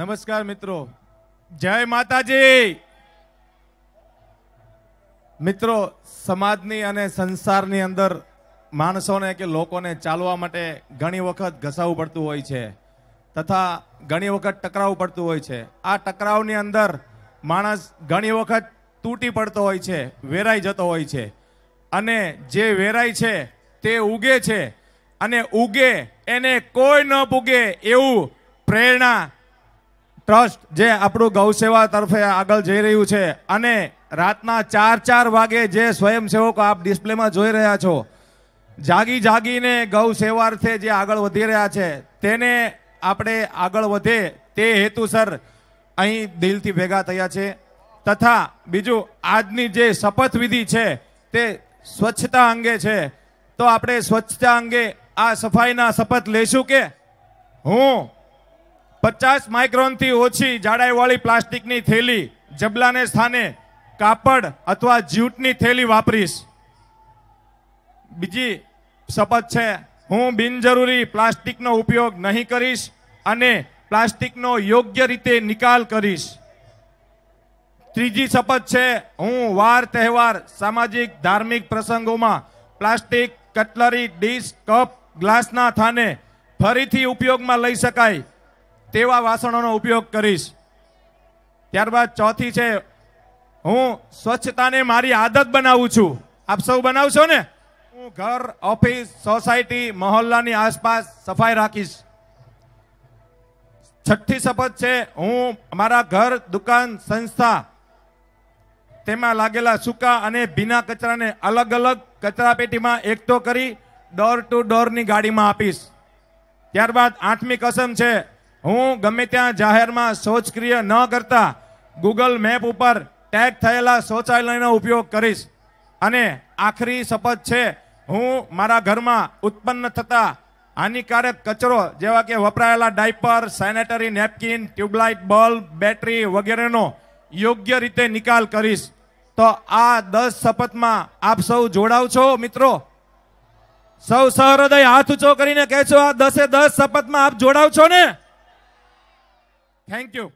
નમસ્કાર મિત્રો જય માતાજી મિત્રો સમાજની અને સંસારની અંદર માણસોને કે લોકોને ચાલવા માટે ઘણી વખત ઘસાવું પડતું હોય છે તથા ઘણી વખત ટકરાવ પડતું હોય છે આ ટકરાવની અંદર માણસ ઘણી વખત તૂટી પડતો હોય છે વેરાઈ જતો હોય છે અને જે વેરાય છે તે ઉગે છે અને ઉગે એને કોઈ ન પૂગે એવું પ્રેરણા ટ્રસ્ટ જે આપણું ગૌસેવા તરફે આગળ જઈ રહ્યું છે અને રાતના ચાર ચાર વાગે જે સ્વયંસેવકો આપ ડિસ્પ્લેમાં જોઈ રહ્યા છો જાગી જાગીને ગૌસેવાર્થે જે આગળ વધી રહ્યા છે તેને આપણે આગળ વધે તે હેતુસર અહીં દિલથી ભેગા થયા છે તથા બીજું આજની જે શપથવિધિ છે તે સ્વચ્છતા અંગે છે તો આપણે સ્વચ્છતા અંગે આ સફાઈના શપથ લેશું કે હું પચાસ માઇક્રોનથી ઓછી જાડાઈવાળી પ્લાસ્ટિકની થેલી જબલાને સ્થાને કાપડ અથવા જ્યુટની થેલી વાપરીશ બીજી શપથ છે હું બિનજરૂરી પ્લાસ્ટિકનો ઉપયોગ નહીં કરીશ અને પ્લાસ્ટિકનો યોગ્ય રીતે નિકાલ કરીશ ત્રીજી શપથ છે હું વાર તહેવાર સામાજિક ધાર્મિક પ્રસંગોમાં પ્લાસ્ટિક કટલરી ડીશ કપ ગ્લાસના થાને ફરીથી ઉપયોગમાં લઈ શકાય તેવા વાસણોનો ઉપયોગ કરીશ ત્યારબાદ ચોથી છે હું સ્વચ્છતાને મારી આદત બનાવું છું આપ સૌ બનાવશો ને હું ઘર ઓફિસ સોસાયટી મહોલ્લાની આસપાસ સફાઈ રાખીશ છઠ્ઠી શપથ છે હું મારા ઘર દુકાન સંસ્થા તેમાં લાગેલા સૂકા અને ભીના કચરાને અલગ અલગ કચરાપેટીમાં એકઠો કરી ડોર ટુ ડોરની ગાડીમાં આપીશ ત્યારબાદ આઠમી કસમ છે હું ગમે ત્યાં જાહેરમાં શૌચક્રિય ન કરતા ગૂગલ મેપ ઉપર ટેગ થયેલા શૌચાલયનો ઉપયોગ કરીશ અને આખરી શપથ છે હું મારા ઘરમાં ઉત્પન્ન થતા હાનિકારક કચરો જેવા કે વપરાયેલા diaper sanitary napkin tubelight bulb battery વગેરેનો યોગ્ય રીતે નિકાલ કરીશ તો આ દસ શપથમાં આપ સૌ જોડાવ છો મિત્રો સૌ સહૃદય હાથ ઊંચો કરીને કહેશો આ દસે દસ શપથમાં આપ જોડાવ છો ને Thank you.